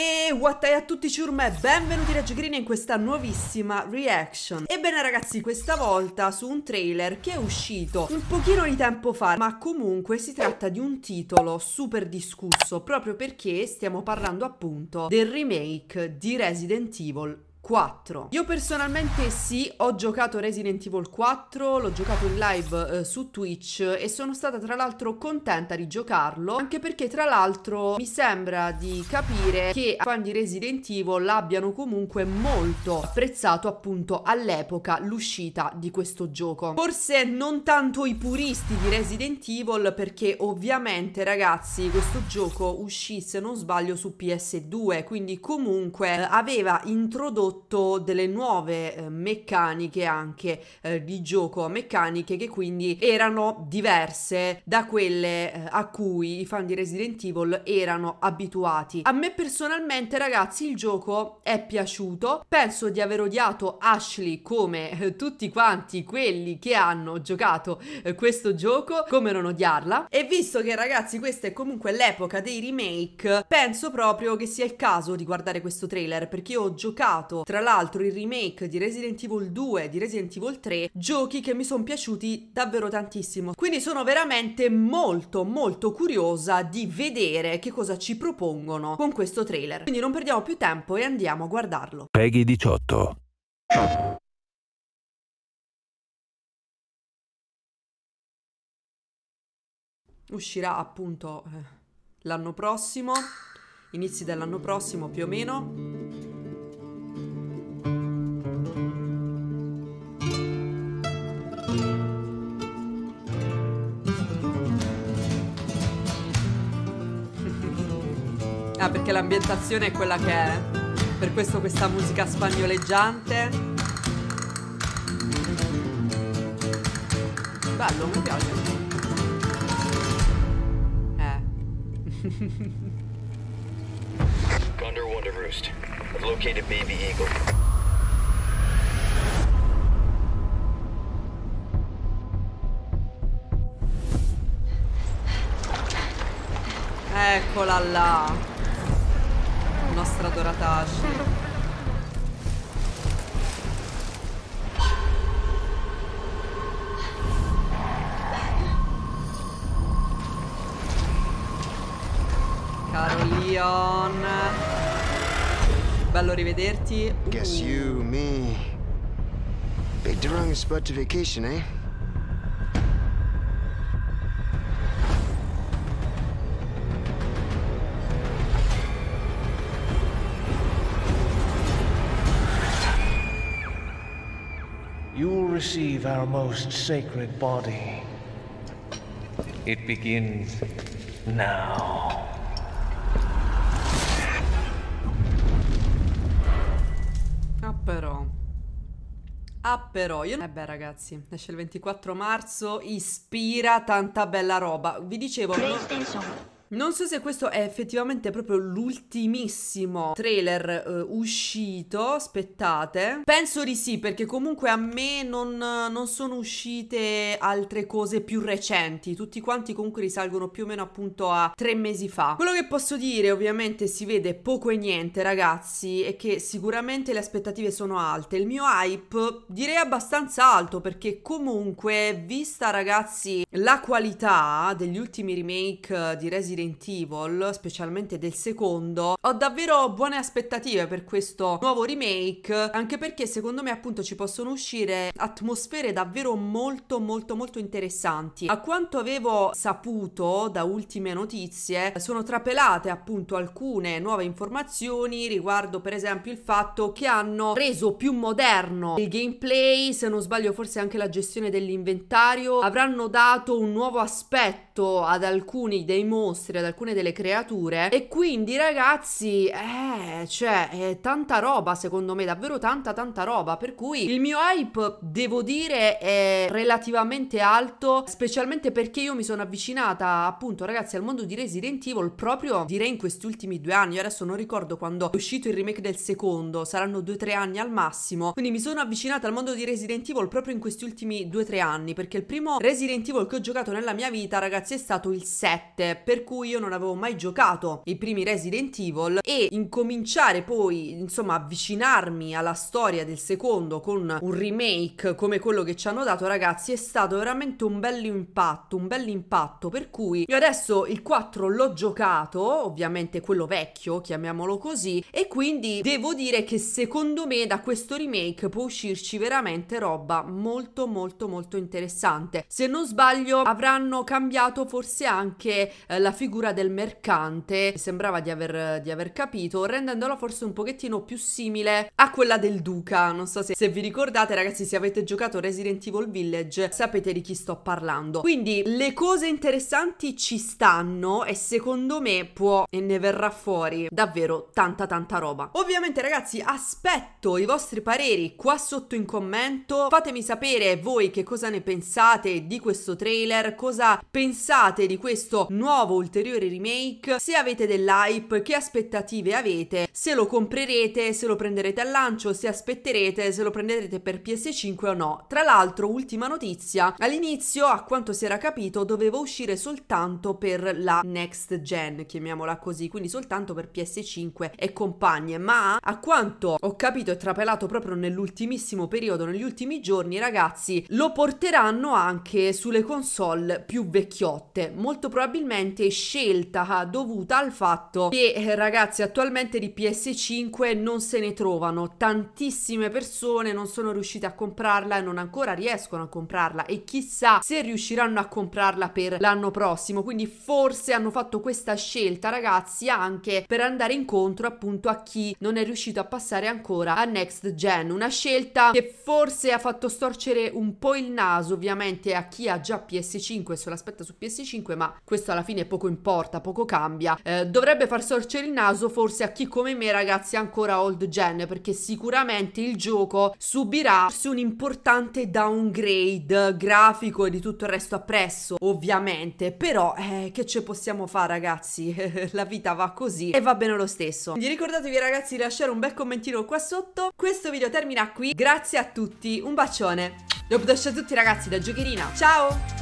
E what a tutti ciurma e benvenuti da Green in questa nuovissima reaction Ebbene ragazzi questa volta su un trailer che è uscito un pochino di tempo fa Ma comunque si tratta di un titolo super discusso Proprio perché stiamo parlando appunto del remake di Resident Evil 4. Io personalmente sì, ho giocato Resident Evil 4, l'ho giocato in live eh, su Twitch e sono stata tra l'altro contenta di giocarlo, anche perché tra l'altro mi sembra di capire che fan di Resident Evil l'abbiano comunque molto apprezzato appunto all'epoca l'uscita di questo gioco. Forse non tanto i puristi di Resident Evil perché ovviamente ragazzi questo gioco uscì se non sbaglio su PS2, quindi comunque eh, aveva introdotto introdotto delle nuove eh, meccaniche anche eh, di gioco, meccaniche che quindi erano diverse da quelle eh, a cui i fan di Resident Evil erano abituati. A me personalmente ragazzi il gioco è piaciuto, penso di aver odiato Ashley come eh, tutti quanti quelli che hanno giocato eh, questo gioco, come non odiarla e visto che ragazzi questa è comunque l'epoca dei remake, penso proprio che sia il caso di guardare questo trailer perché ho giocato tra l'altro il remake di Resident Evil 2, di Resident Evil 3, giochi che mi sono piaciuti davvero tantissimo. Quindi sono veramente molto molto curiosa di vedere che cosa ci propongono con questo trailer. Quindi non perdiamo più tempo e andiamo a guardarlo. Peggy 18. Uscirà appunto eh, l'anno prossimo, inizi dell'anno prossimo più o meno. Ah, perché l'ambientazione è quella che è. Per questo questa musica spagnoleggiante. Bello, mi piace. Eh. Thunder Wonder I've located Baby Eagle. Eccola là nostra Doratashi. Caro Leon. Bello rivederti. Guess uh. you, me. Big Durang is about to vacation, eh? you will receive our most sacred body. It begins now. Ah però. Ah però, io... Eh beh ragazzi, esce il 24 marzo, ispira tanta bella roba. Vi dicevo... Non so se questo è effettivamente proprio l'ultimissimo trailer eh, uscito, aspettate. Penso di sì, perché comunque a me non, non, sono uscite altre cose più recenti, tutti quanti comunque risalgono più o meno appunto a tre mesi fa. Quello che posso dire ovviamente si vede poco e niente ragazzi, è che sicuramente le aspettative sono alte. Il mio hype direi abbastanza alto perché comunque vista ragazzi la qualità degli ultimi remake eh, di Resident Resident Evil, specialmente del secondo, ho davvero buone aspettative per questo nuovo remake, anche perché secondo me appunto ci possono uscire atmosfere davvero molto molto molto interessanti. A quanto avevo saputo da ultime notizie, sono trapelate appunto alcune nuove informazioni riguardo per esempio il fatto che hanno reso più moderno il gameplay, se non sbaglio forse anche la gestione dell'inventario, avranno dato un nuovo aspetto ad alcuni dei mostri mostri ad alcune delle creature e quindi ragazzi, eh, cioè, è tanta roba secondo me, davvero tanta tanta roba, per cui il mio hype devo dire è relativamente alto, specialmente perché io mi sono avvicinata appunto ragazzi al mondo di Resident Evil proprio direi in questi ultimi due anni, io adesso non ricordo quando è uscito il remake del secondo, saranno due o tre anni al massimo, quindi mi sono avvicinata al mondo di Resident Evil proprio in questi ultimi due o tre anni, perché il primo Resident Evil che ho giocato nella mia vita ragazzi è stato il 7, per cui cui io non avevo mai giocato i primi Resident Evil e incominciare poi insomma avvicinarmi alla storia del secondo con un remake come quello che ci hanno dato ragazzi è stato veramente un bel impatto, un bel impatto per cui io adesso il 4 l'ho giocato, ovviamente quello vecchio, chiamiamolo così, e quindi devo dire che secondo me da questo remake può uscirci veramente roba molto molto molto interessante. Se non sbaglio avranno cambiato forse anche eh, la figura figura del mercante, sembrava di aver, di aver, capito, rendendola forse un pochettino più simile a quella del duca. Non so se, se vi ricordate ragazzi, se avete giocato Resident Evil Village sapete di chi sto parlando. Quindi le cose interessanti ci stanno e secondo me può e ne verrà fuori davvero tanta tanta roba. Ovviamente ragazzi aspetto i vostri pareri qua sotto in commento, fatemi sapere voi che cosa ne pensate di questo trailer, cosa pensate di questo nuovo ulteriore ulteriore remake, se avete dell'hype, che aspettative avete, se lo comprerete, se lo prenderete al lancio, se aspetterete, se lo prenderete per PS5 o no. Tra l'altro, ultima notizia, all'inizio, a quanto si era capito, doveva uscire soltanto per la next gen, chiamiamola così, quindi soltanto per PS5 e compagne, ma a quanto ho capito e trapelato proprio nell'ultimissimo periodo, negli ultimi giorni, ragazzi, lo porteranno anche sulle console più vecchiotte, molto probabilmente scelta ah, dovuta al fatto che eh, ragazzi attualmente di PS5 non se ne trovano, tantissime persone non sono riuscite a comprarla e non ancora riescono a comprarla e chissà se riusciranno a comprarla per l'anno prossimo, quindi forse hanno fatto questa scelta ragazzi anche per andare incontro appunto a chi non è riuscito a passare ancora a next gen, una scelta che forse ha fatto storcere un po' il naso ovviamente a chi ha già PS5 e se l'aspetta su PS5 ma questo alla fine è poco importa, poco cambia, eh, dovrebbe far sorgere il naso forse a chi come me ragazzi è ancora old gen perché sicuramente il gioco subirà su un importante downgrade grafico e di tutto il resto appresso ovviamente, però eh, che ce possiamo fare ragazzi, la vita va così e va bene lo stesso. Quindi ricordatevi ragazzi di lasciare un bel commentino qua sotto, questo video termina qui, grazie a tutti, un bacione! Dopo a tutti ragazzi da Giocherina, ciao!